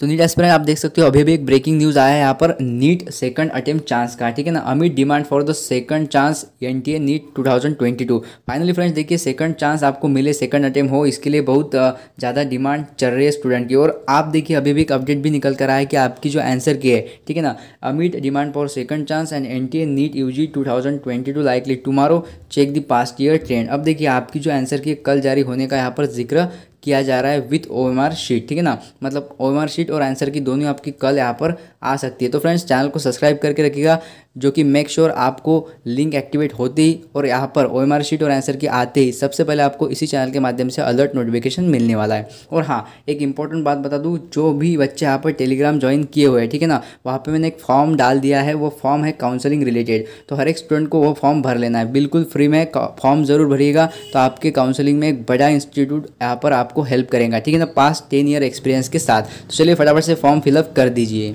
तो NEET aspirant आप देख सकते हो अभी भी एक ब्रेकिंग न्यूज़ आया है यहाँ पर नीट सेकंड अटेम्प्ट चांस का ठीक है ना Amit demand for the second chance N T A NEET two thousand twenty two finally friends देखिए सेकंड चांस आपको मिले सेकंड अटेम्प्ट हो इसके लिए बहुत ज़्यादा डिमांड चल रही है स्टूडेंट की और आप देखिए अभी भी एक अपडेट भी निकल कर आया है कि आपकी जो आंसर की है ठीक है ना amid demand for second chance and N T A NEET U G two thousand twenty two likely tomorrow check the past year trend अब देखिए आपकी जो आंसर की कल जारी होने का यहाँ पर जिक्र किया जा रहा है with O M R sheet ठीक है ना मतलब ओ एम आर शीट और आंसर की दोनों आपकी कल यहाँ पर आ सकती है तो फ्रेंड्स चैनल को सब्सक्राइब करके रखिएगा जो कि मेक श्योर sure आपको लिंक एक्टिवेट होते ही और यहाँ पर ओ एम आर शीट और आंसर की आते ही सबसे पहले आपको इसी चैनल के माध्यम से अलर्ट नोटिफिकेशन मिलने वाला है और हाँ एक इंपॉर्टेंट बात बता दूँ जो भी बच्चे यहाँ पर टेलीग्राम ज्वाइन किए हुए हैं ठीक है ना वहाँ पर मैंने एक फॉर्म डाल दिया है वो फॉर्म है काउंसलिंग रिलेटेड तो हर एक स्टूडेंट को वो फॉर्म भर लेना है बिल्कुल फ्री में फॉर्म ज़रूर भरिएगा तो आपके काउंसलिंग में एक बड़ा इंस्टीट्यूट यहाँ पर आप आपको हेल्प करेगा ठीक है ना पास्ट टेन ईयर एक्सपीरियंस के साथ तो चलिए फटाफट से फॉर्म फिलअप कर दीजिए